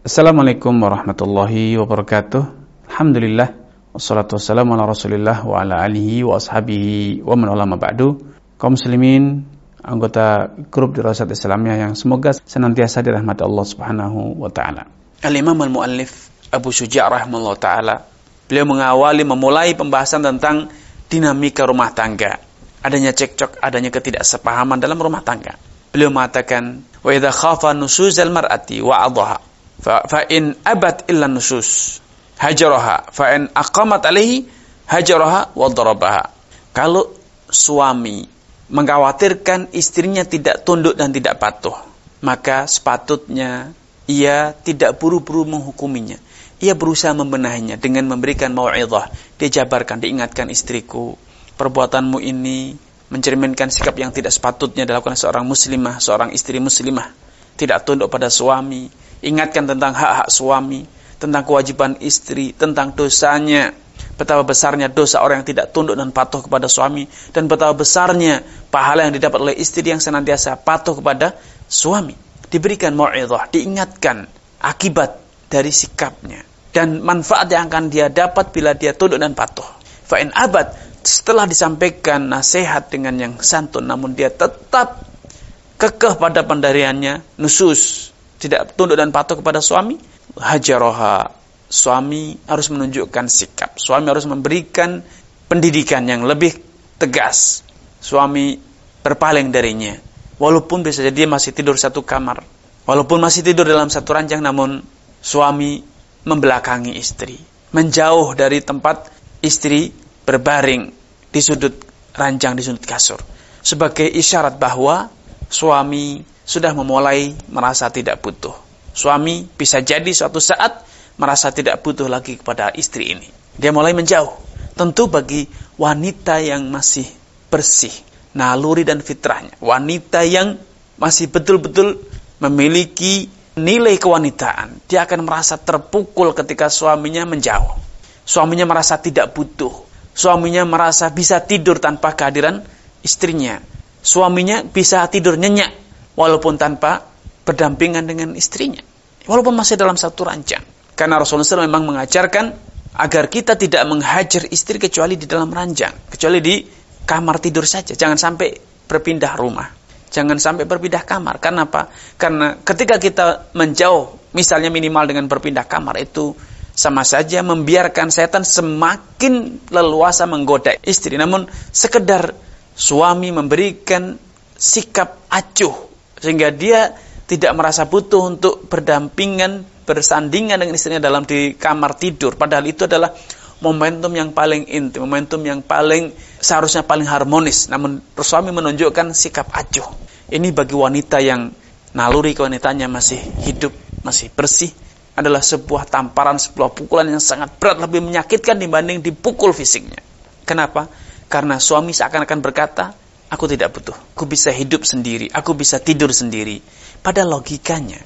Assalamualaikum warahmatullahi wabarakatuh. Alhamdulillah wassalatu wassalamu ala Rasulillah wa ala alihi wa ashabihi wa man ulama ba'du. Kaum muslimin, anggota grup Dirasat Islamiyah yang semoga senantiasa dirahmati Allah Subhanahu wa taala. Al-Imam al-Muallif Abu Suja' rahimahullah taala beliau mengawali memulai pembahasan tentang dinamika rumah tangga. Adanya cekcok, adanya ketidaksepahaman dalam rumah tangga. Beliau mengatakan, "Wa idza khafa nusuzal mar'ati wa adhaha fa, fa in abat illa nusus hajaraha fa in aqamat alaihi hajaraha wa darabaha kalau suami mengkhawatirkan istrinya tidak tunduk dan tidak patuh maka sepatutnya ia tidak buru-buru menghukuminya ia berusaha membenahinya dengan memberikan mau'izah dia jabarkan diingatkan istriku perbuatanmu ini mencerminkan sikap yang tidak sepatutnya dilakukan seorang muslimah seorang istri muslimah tidak tunduk pada suami, ingatkan tentang hak-hak suami, tentang kewajiban istri, tentang dosanya, betapa besarnya dosa orang yang tidak tunduk dan patuh kepada suami, dan betapa besarnya pahala yang didapat oleh istri yang senantiasa patuh kepada suami. Diberikan mu'idah, diingatkan akibat dari sikapnya, dan manfaat yang akan dia dapat bila dia tunduk dan patuh. Fa'in abad, setelah disampaikan nasihat dengan yang santun, namun dia tetap kekeh pada pendariannya, nusus, tidak tunduk dan patuh kepada suami, hajaroha. Suami harus menunjukkan sikap. Suami harus memberikan pendidikan yang lebih tegas. Suami berpaling darinya. Walaupun bisa jadi masih tidur satu kamar. Walaupun masih tidur dalam satu ranjang, namun suami membelakangi istri. Menjauh dari tempat istri berbaring di sudut ranjang, di sudut kasur. Sebagai isyarat bahwa suami sudah memulai merasa tidak butuh. Suami bisa jadi suatu saat merasa tidak butuh lagi kepada istri ini. Dia mulai menjauh. Tentu bagi wanita yang masih bersih, naluri dan fitrahnya. Wanita yang masih betul-betul memiliki nilai kewanitaan. Dia akan merasa terpukul ketika suaminya menjauh. Suaminya merasa tidak butuh. Suaminya merasa bisa tidur tanpa kehadiran istrinya suaminya bisa tidur nyenyak walaupun tanpa berdampingan dengan istrinya. Walaupun masih dalam satu ranjang. Karena Rasulullah SAW memang mengajarkan agar kita tidak menghajar istri kecuali di dalam ranjang. Kecuali di kamar tidur saja. Jangan sampai berpindah rumah. Jangan sampai berpindah kamar. Karena apa? Karena ketika kita menjauh, misalnya minimal dengan berpindah kamar itu sama saja membiarkan setan semakin leluasa menggoda istri. Namun sekedar suami memberikan sikap acuh sehingga dia tidak merasa butuh untuk berdampingan bersandingan dengan istrinya dalam di kamar tidur padahal itu adalah momentum yang paling inti momentum yang paling seharusnya paling harmonis namun suami menunjukkan sikap acuh ini bagi wanita yang naluri kewanitanya masih hidup masih bersih adalah sebuah tamparan sebuah pukulan yang sangat berat lebih menyakitkan dibanding dipukul fisiknya kenapa karena suami seakan-akan berkata, aku tidak butuh. Aku bisa hidup sendiri, aku bisa tidur sendiri. Pada logikanya,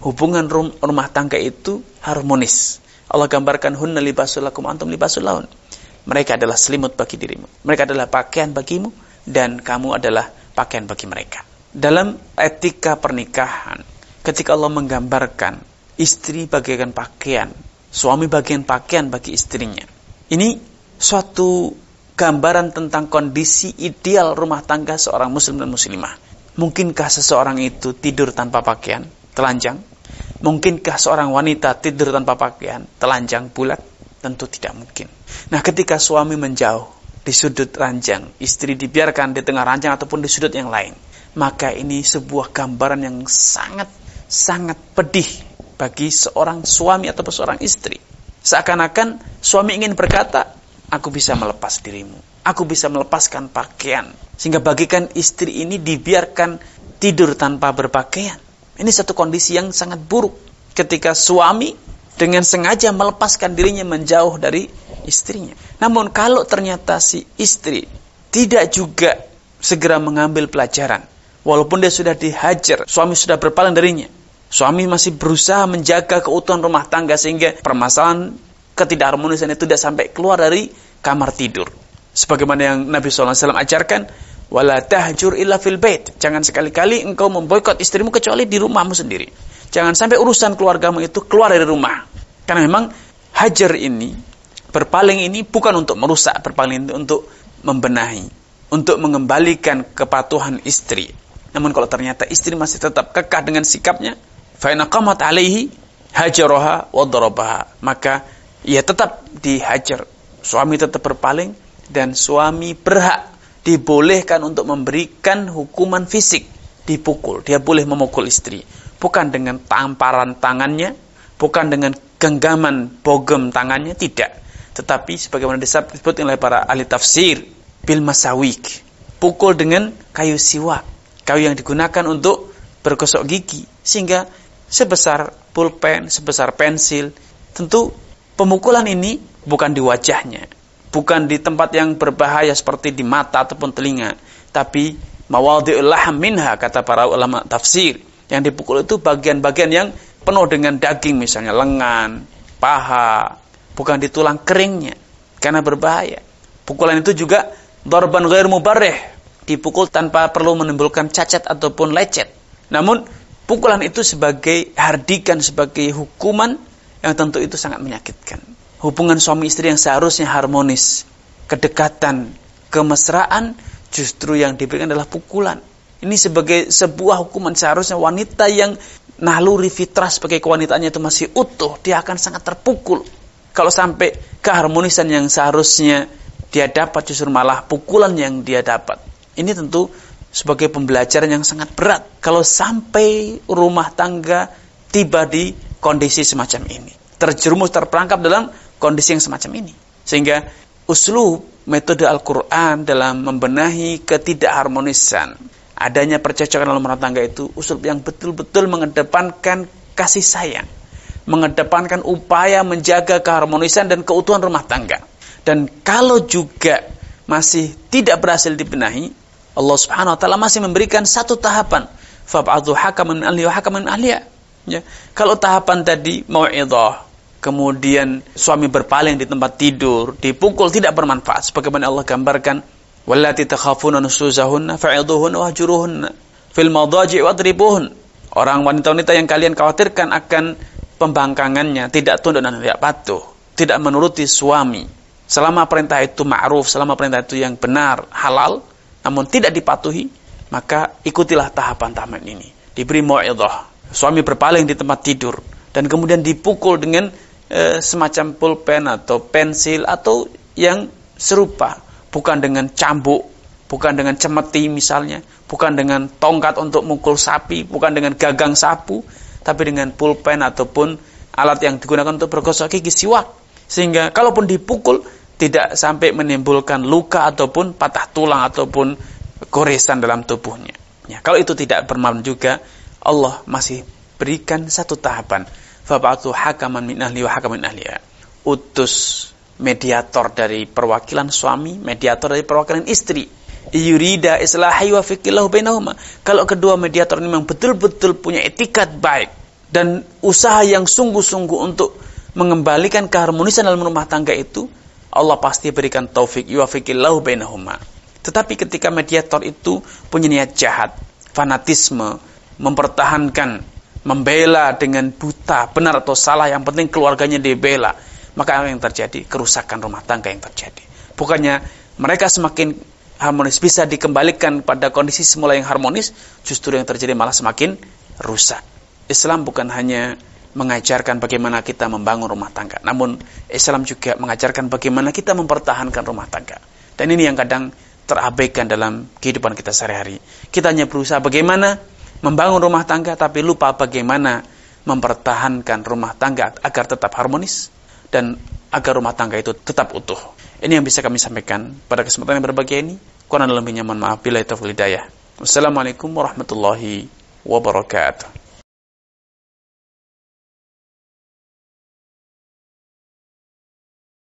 hubungan rum rumah tangga itu harmonis. Allah gambarkan hunna libasul lakum antum libasul laun. Mereka adalah selimut bagi dirimu. Mereka adalah pakaian bagimu dan kamu adalah pakaian bagi mereka. Dalam etika pernikahan, ketika Allah menggambarkan istri bagaikan pakaian, suami bagian pakaian bagi istrinya. Ini suatu gambaran tentang kondisi ideal rumah tangga seorang muslim dan muslimah. Mungkinkah seseorang itu tidur tanpa pakaian, telanjang? Mungkinkah seorang wanita tidur tanpa pakaian, telanjang bulat? Tentu tidak mungkin. Nah, ketika suami menjauh di sudut ranjang, istri dibiarkan di tengah ranjang ataupun di sudut yang lain, maka ini sebuah gambaran yang sangat sangat pedih bagi seorang suami atau seorang istri. Seakan-akan suami ingin berkata, aku bisa melepas dirimu. Aku bisa melepaskan pakaian. Sehingga bagikan istri ini dibiarkan tidur tanpa berpakaian. Ini satu kondisi yang sangat buruk. Ketika suami dengan sengaja melepaskan dirinya menjauh dari istrinya. Namun kalau ternyata si istri tidak juga segera mengambil pelajaran. Walaupun dia sudah dihajar, suami sudah berpaling darinya. Suami masih berusaha menjaga keutuhan rumah tangga sehingga permasalahan ketidakharmonisan itu tidak sampai keluar dari kamar tidur. Sebagaimana yang Nabi SAW ajarkan, wala tahjur illa fil bait. Jangan sekali-kali engkau memboikot istrimu kecuali di rumahmu sendiri. Jangan sampai urusan keluargamu itu keluar dari rumah. Karena memang hajar ini, berpaling ini bukan untuk merusak, berpaling itu untuk membenahi, untuk mengembalikan kepatuhan istri. Namun kalau ternyata istri masih tetap kekah dengan sikapnya, fa'inakamat alaihi hajaroha wa maka ia tetap dihajar. Suami tetap berpaling dan suami berhak dibolehkan untuk memberikan hukuman fisik, dipukul. Dia boleh memukul istri, bukan dengan tamparan tangannya, bukan dengan genggaman bogem tangannya, tidak. Tetapi sebagaimana disebut oleh para ahli tafsir, bil masawik, pukul dengan kayu siwa, kayu yang digunakan untuk bergosok gigi, sehingga sebesar pulpen, sebesar pensil, tentu pemukulan ini bukan di wajahnya, bukan di tempat yang berbahaya seperti di mata ataupun telinga, tapi mawadhi'ul minha kata para ulama tafsir. Yang dipukul itu bagian-bagian yang penuh dengan daging misalnya lengan, paha, bukan di tulang keringnya karena berbahaya. Pukulan itu juga dorban ghair mubareh dipukul tanpa perlu menimbulkan cacat ataupun lecet. Namun pukulan itu sebagai hardikan sebagai hukuman yang tentu itu sangat menyakitkan. Hubungan suami istri yang seharusnya harmonis, kedekatan, kemesraan justru yang diberikan adalah pukulan. Ini sebagai sebuah hukuman seharusnya wanita yang naluri fitrah sebagai kewanitaannya itu masih utuh, dia akan sangat terpukul. Kalau sampai keharmonisan yang seharusnya dia dapat justru malah pukulan yang dia dapat. Ini tentu sebagai pembelajaran yang sangat berat. Kalau sampai rumah tangga tiba di kondisi semacam ini. Terjerumus, terperangkap dalam kondisi yang semacam ini. Sehingga uslub metode Al-Quran dalam membenahi ketidakharmonisan, adanya percocokan dalam rumah tangga itu uslub yang betul-betul mengedepankan kasih sayang, mengedepankan upaya menjaga keharmonisan dan keutuhan rumah tangga. Dan kalau juga masih tidak berhasil dibenahi, Allah Subhanahu wa taala masih memberikan satu tahapan, fab'adhu hakaman ahli wa hakaman ahliya Ya. Kalau tahapan tadi mau'idah, kemudian suami berpaling di tempat tidur, dipukul tidak bermanfaat sebagaimana Allah gambarkan wallati takhafuna nusuzahunna fa'iduhunna wahjuruhunna fil madaji' wadribuhun. Orang wanita-wanita yang kalian khawatirkan akan pembangkangannya, tidak tunduk dan tidak patuh, tidak menuruti suami. Selama perintah itu ma'ruf, selama perintah itu yang benar, halal, namun tidak dipatuhi, maka ikutilah tahapan tahapan ini. Diberi mu'idah, suami berpaling di tempat tidur dan kemudian dipukul dengan e, semacam pulpen atau pensil atau yang serupa, bukan dengan cambuk, bukan dengan cemeti misalnya, bukan dengan tongkat untuk mukul sapi, bukan dengan gagang sapu, tapi dengan pulpen ataupun alat yang digunakan untuk bergosok gigi siwak sehingga kalaupun dipukul tidak sampai menimbulkan luka ataupun patah tulang ataupun goresan dalam tubuhnya. Ya, kalau itu tidak bermalam juga Allah masih berikan satu tahapan. Fabatu hakaman min ahli wa hakaman ahli. Utus mediator dari perwakilan suami, mediator dari perwakilan istri. Yurida islahi wa fikillahu bainahuma. Kalau kedua mediator ini memang betul-betul punya etikat baik dan usaha yang sungguh-sungguh untuk mengembalikan keharmonisan dalam rumah tangga itu, Allah pasti berikan taufik fikillahu bainahuma. Tetapi ketika mediator itu punya niat jahat, fanatisme, mempertahankan, membela dengan buta, benar atau salah, yang penting keluarganya dibela. Maka apa yang terjadi? Kerusakan rumah tangga yang terjadi. Bukannya mereka semakin harmonis bisa dikembalikan pada kondisi semula yang harmonis, justru yang terjadi malah semakin rusak. Islam bukan hanya mengajarkan bagaimana kita membangun rumah tangga, namun Islam juga mengajarkan bagaimana kita mempertahankan rumah tangga. Dan ini yang kadang terabaikan dalam kehidupan kita sehari-hari. Kita hanya berusaha bagaimana membangun rumah tangga tapi lupa bagaimana mempertahankan rumah tangga agar tetap harmonis dan agar rumah tangga itu tetap utuh. Ini yang bisa kami sampaikan pada kesempatan yang berbahagia ini. Kurang lebihnya mohon maaf bila itu Wassalamualaikum warahmatullahi wabarakatuh.